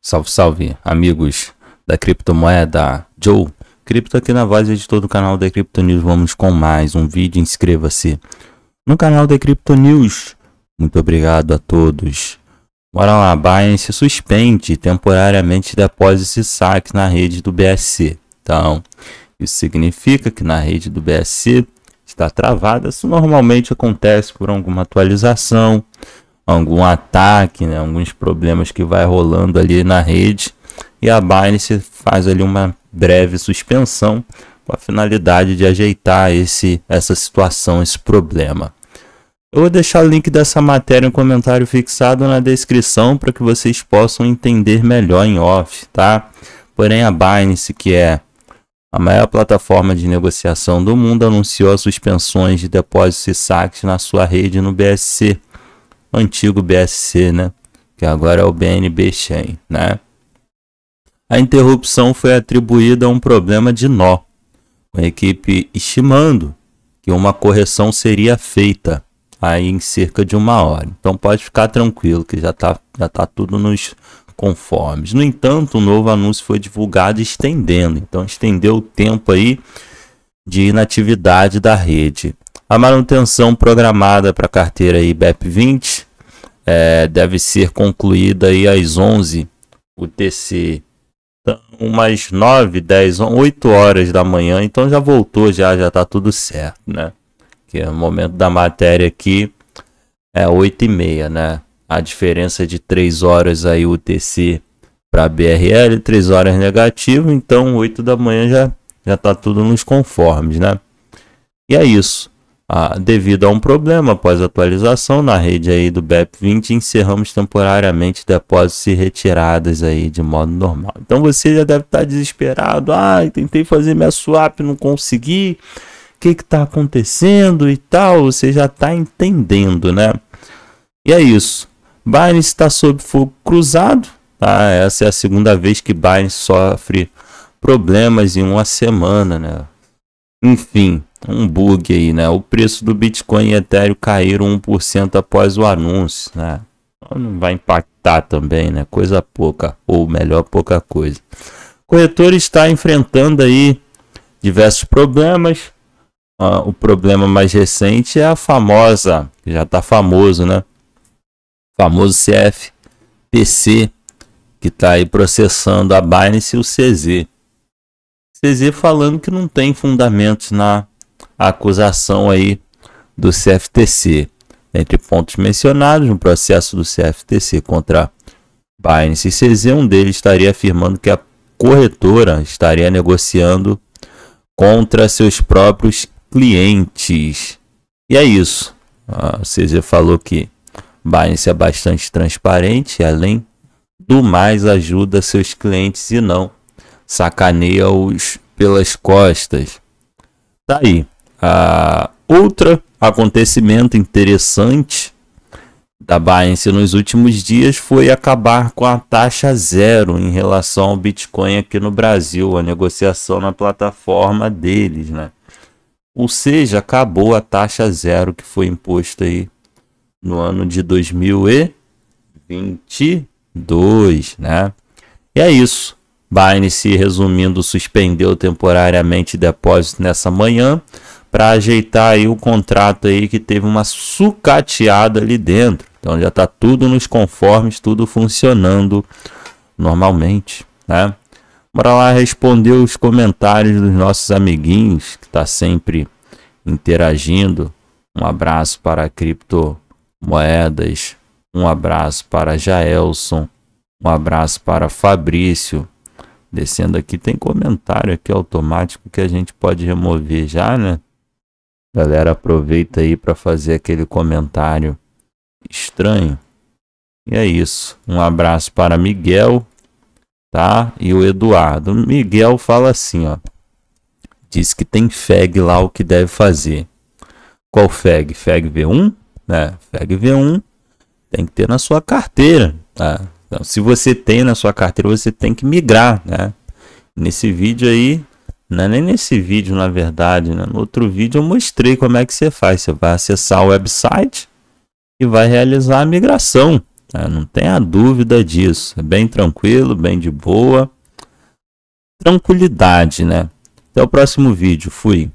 Salve, salve, amigos da criptomoeda Joe. Cripto aqui na voz, é editor do canal da Cripto News. Vamos com mais um vídeo. Inscreva-se no canal da Cripto News. Muito obrigado a todos. Bora lá, Binance suspende temporariamente depósitos e saques na rede do BSC. Então, isso significa que na rede do BSC está travada. Isso normalmente acontece por alguma atualização, algum ataque, né, alguns problemas que vai rolando ali na rede. E a Binance faz ali uma breve suspensão com a finalidade de ajeitar esse, essa situação, esse problema. Eu vou deixar o link dessa matéria em comentário fixado na descrição para que vocês possam entender melhor em off, tá? Porém, a Binance, que é a maior plataforma de negociação do mundo, anunciou suspensões de depósitos e saques na sua rede no BSC antigo BSC, né? que agora é o BNB Chain. Né? A interrupção foi atribuída a um problema de nó, com a equipe estimando que uma correção seria feita aí em cerca de uma hora. Então pode ficar tranquilo que já está já tá tudo nos conformes. No entanto, o novo anúncio foi divulgado estendendo, então estendeu o tempo aí de inatividade da rede. A manutenção programada para a carteira IBEP 20 é, deve ser concluída aí às 11 UTC. Então, umas 9, 10, 8 horas da manhã, então já voltou, já já tá tudo certo, né? Que é o momento da matéria aqui é 8 e meia, né? A diferença de 3 horas aí UTC para BRL, 3 horas negativo, então 8 da manhã já já tá tudo nos conformes, né? E é isso. Ah, devido a um problema após atualização na rede aí do BEP20, encerramos temporariamente depósitos e retiradas aí de modo normal. Então você já deve estar desesperado. Ah, tentei fazer minha swap, não consegui. O que está acontecendo e tal? Você já está entendendo, né? E é isso. Binance está sob fogo cruzado. Tá? Essa é a segunda vez que Binance sofre problemas em uma semana, né? Enfim, um bug aí, né? O preço do Bitcoin e Ethereum caíram 1% após o anúncio, né? Então, não vai impactar também, né? Coisa pouca, ou melhor, pouca coisa. O corretor está enfrentando aí diversos problemas. Ah, o problema mais recente é a famosa, já está famoso, né? O famoso CFTC, que está aí processando a Binance e o CZ. CZ falando que não tem fundamentos na a acusação aí do CFTC. Entre pontos mencionados no processo do CFTC contra Binance e CZ, um deles estaria afirmando que a corretora estaria negociando contra seus próprios clientes. E é isso. A CZ falou que Binance é bastante transparente, além do mais ajuda seus clientes e não sacaneia-os pelas costas. Tá aí. Uh, outro acontecimento interessante da Binance nos últimos dias foi acabar com a taxa zero em relação ao Bitcoin aqui no Brasil, a negociação na plataforma deles, né? Ou seja, acabou a taxa zero que foi imposta aí no ano de 2022, né? E é isso. Binance, resumindo, suspendeu temporariamente depósito nessa manhã para ajeitar aí o contrato aí que teve uma sucateada ali dentro. Então já está tudo nos conformes, tudo funcionando normalmente, né? Bora lá responder os comentários dos nossos amiguinhos que está sempre interagindo. Um abraço para criptomoedas, um abraço para Jaelson, um abraço para Fabrício, descendo aqui tem comentário aqui automático que a gente pode remover já, né? Galera, aproveita aí para fazer aquele comentário estranho. E é isso. Um abraço para Miguel, tá? E o Eduardo. Miguel fala assim, ó. Diz que tem FEG lá o que deve fazer. Qual FEG? FEG V1? Né? FEG V1 tem que ter na sua carteira. Tá? Então, se você tem na sua carteira, você tem que migrar, né? Nesse vídeo aí, não é nem nesse vídeo, na verdade. Né? No outro vídeo eu mostrei como é que você faz. Você vai acessar o website e vai realizar a migração. Tá? Não tenha dúvida disso. É bem tranquilo, bem de boa. Tranquilidade, né? Até o próximo vídeo. Fui.